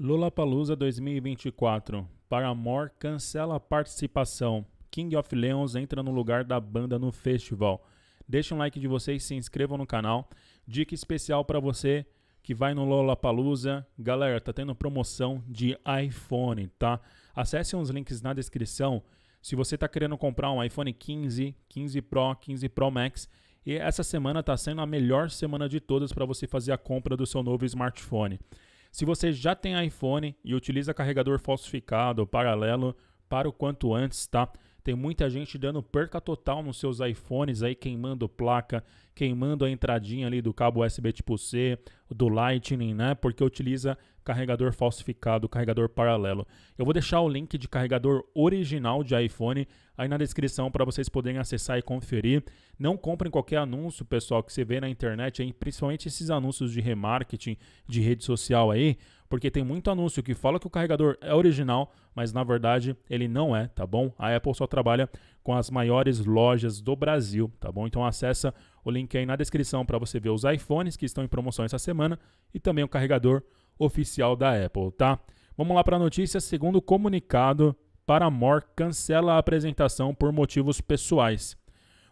Lollapalooza 2024. Paramore cancela a participação. King of Leons entra no lugar da banda no festival. Deixa um like de vocês, se inscrevam no canal. Dica especial para você que vai no Lollapalooza. Galera, tá tendo promoção de iPhone, tá? Acesse os links na descrição. Se você tá querendo comprar um iPhone 15, 15 Pro, 15 Pro Max, e essa semana tá sendo a melhor semana de todas para você fazer a compra do seu novo smartphone. Se você já tem iPhone e utiliza carregador falsificado ou paralelo, para o quanto antes, tá? Tem muita gente dando perca total nos seus iPhones aí, queimando placa, queimando a entradinha ali do cabo USB tipo C, do Lightning, né? Porque utiliza carregador falsificado, carregador paralelo. Eu vou deixar o link de carregador original de iPhone aí na descrição para vocês poderem acessar e conferir. Não comprem qualquer anúncio, pessoal, que você vê na internet, aí, principalmente esses anúncios de remarketing de rede social aí, porque tem muito anúncio que fala que o carregador é original, mas na verdade ele não é, tá bom? A Apple só trabalha com as maiores lojas do Brasil, tá bom? Então acessa o link aí na descrição para você ver os iPhones que estão em promoção essa semana e também o carregador oficial da Apple, tá? Vamos lá para a notícia, segundo o comunicado, Paramore cancela a apresentação por motivos pessoais.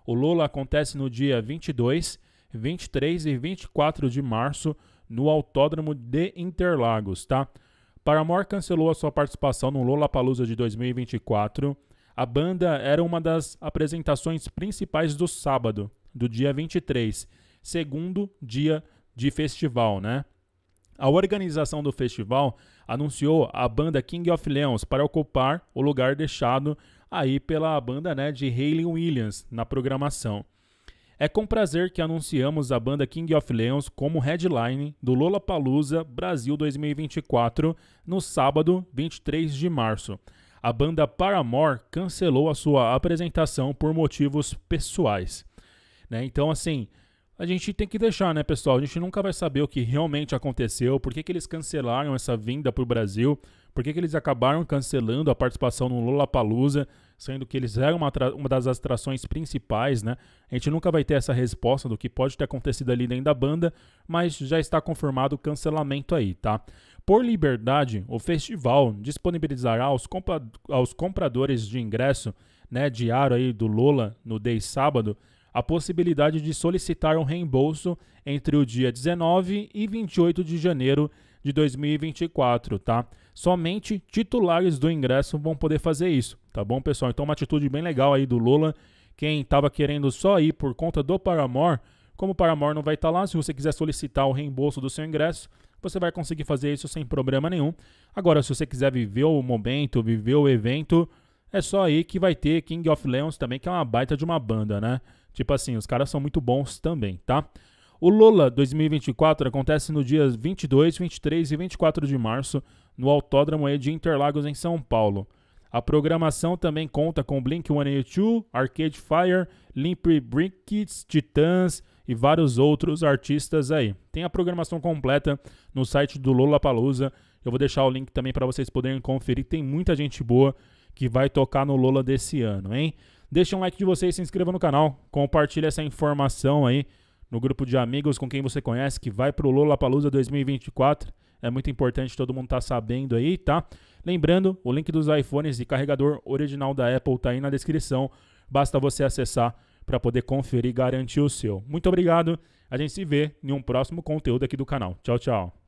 O Lula acontece no dia 22, 23 e 24 de março no Autódromo de Interlagos, tá? Paramore cancelou a sua participação no Lollapalooza de 2024. A banda era uma das apresentações principais do sábado, do dia 23, segundo dia de festival, né? A organização do festival anunciou a banda King of Leons para ocupar o lugar deixado aí pela banda né, de Hayley Williams na programação. É com prazer que anunciamos a banda King of Leons como headline do Lollapalooza Brasil 2024 no sábado, 23 de março. A banda Paramore cancelou a sua apresentação por motivos pessoais. Né? Então, assim, a gente tem que deixar, né, pessoal? A gente nunca vai saber o que realmente aconteceu, por que, que eles cancelaram essa vinda para o Brasil, por que, que eles acabaram cancelando a participação no Lollapalooza, sendo que eles eram uma, uma, das atrações principais, né? A gente nunca vai ter essa resposta do que pode ter acontecido ali dentro da banda, mas já está confirmado o cancelamento aí, tá? Por liberdade, o festival disponibilizará aos, compra aos compradores de ingresso né, diário aí do Lola no Day Sábado a possibilidade de solicitar um reembolso entre o dia 19 e 28 de janeiro de 2024, tá? Somente titulares do ingresso vão poder fazer isso, tá bom, pessoal? Então, uma atitude bem legal aí do Lula. Quem estava querendo só ir por conta do Paramore, como o Paramore não vai estar tá lá, se você quiser solicitar o reembolso do seu ingresso, você vai conseguir fazer isso sem problema nenhum. Agora, se você quiser viver o momento, viver o evento, é só aí que vai ter King of Leons também, que é uma baita de uma banda, né? Tipo assim, os caras são muito bons também, tá? O Lola 2024 acontece no dias 22, 23 e 24 de março no Autódromo de Interlagos, em São Paulo. A programação também conta com Blink-182, Arcade Fire, Limp Brinkets, Titans e vários outros artistas aí. Tem a programação completa no site do Lollapalooza. Eu vou deixar o link também para vocês poderem conferir. Tem muita gente boa que vai tocar no Lola desse ano, hein? Deixa um like de vocês, se inscreva no canal, compartilha essa informação aí no grupo de amigos com quem você conhece que vai pro Lollapalooza 2024. É muito importante todo mundo estar tá sabendo aí, tá? Lembrando, o link dos iPhones e carregador original da Apple tá aí na descrição. Basta você acessar para poder conferir e garantir o seu. Muito obrigado. A gente se vê em um próximo conteúdo aqui do canal. Tchau, tchau.